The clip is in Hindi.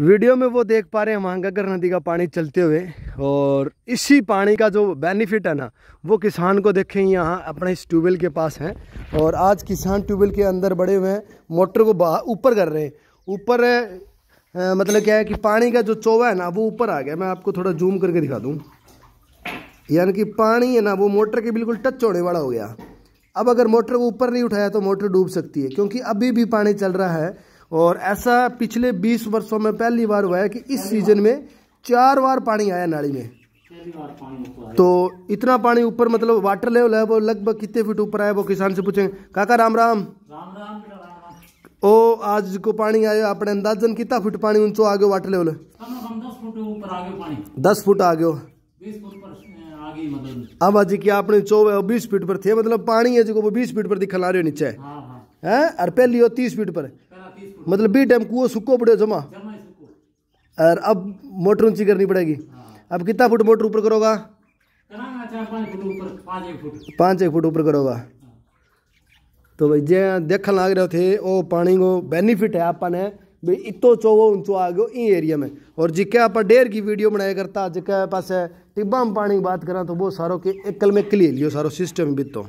वीडियो में वो देख पा रहे हैं गगर नदी का पानी चलते हुए और इसी पानी का जो बेनिफिट है ना वो किसान को देखें यहाँ अपने इस ट्यूबवेल के पास हैं और आज किसान ट्यूबवेल के अंदर बड़े हुए हैं मोटर को ऊपर कर रहे हैं ऊपर मतलब क्या है कि पानी का जो चोवा है ना वो ऊपर आ गया मैं आपको थोड़ा जूम करके दिखा दूँ यानी कि पानी है ना वो मोटर के बिल्कुल टच होने वाला हो गया अब अगर मोटर को ऊपर नहीं उठाया तो मोटर डूब सकती है क्योंकि अभी भी पानी चल रहा है और ऐसा पिछले बीस वर्षों में पहली बार हुआ है कि इस सीजन में चार बार पानी आया नाली में तो इतना पानी ऊपर मतलब वाटर लेवल है वो लगभग कितने फीट ऊपर आया वो किसान से पूछेंगे काका राम राम ओ आज को पानी आया अपने अंदाजन कितना फुट पानी उनसो आ गयो वाटर लेवल दस फुट आ गयो अब आज की आपने चौबे बीस फीट पर थे मतलब पानी है जो बीस फीट पर दिखा ला रहे हो नीचे हाँ, हाँ। है और पहली हो तीस फीट पर मतलब बी टाइम कुओ सुखो पड़े जमा और अब मोटर ऊंची करनी पड़ेगी हाँ। अब कितना फुट मोटर ऊपर करोगा पाँच एक फुट ऊपर करोगा हाँ। तो भाई जे देख लाग रहे थे वो पानी को बेनिफिट है अपन ने भाई इतो चौवो ऊंचो आ गयो ई एरिया में और जिके आप डेर की वीडियो बनाया करता जिके पास टिब्बा में पानी की बात करा तो वो सारो के एकल में क्लियर लियो सारो सिस्टम बीतो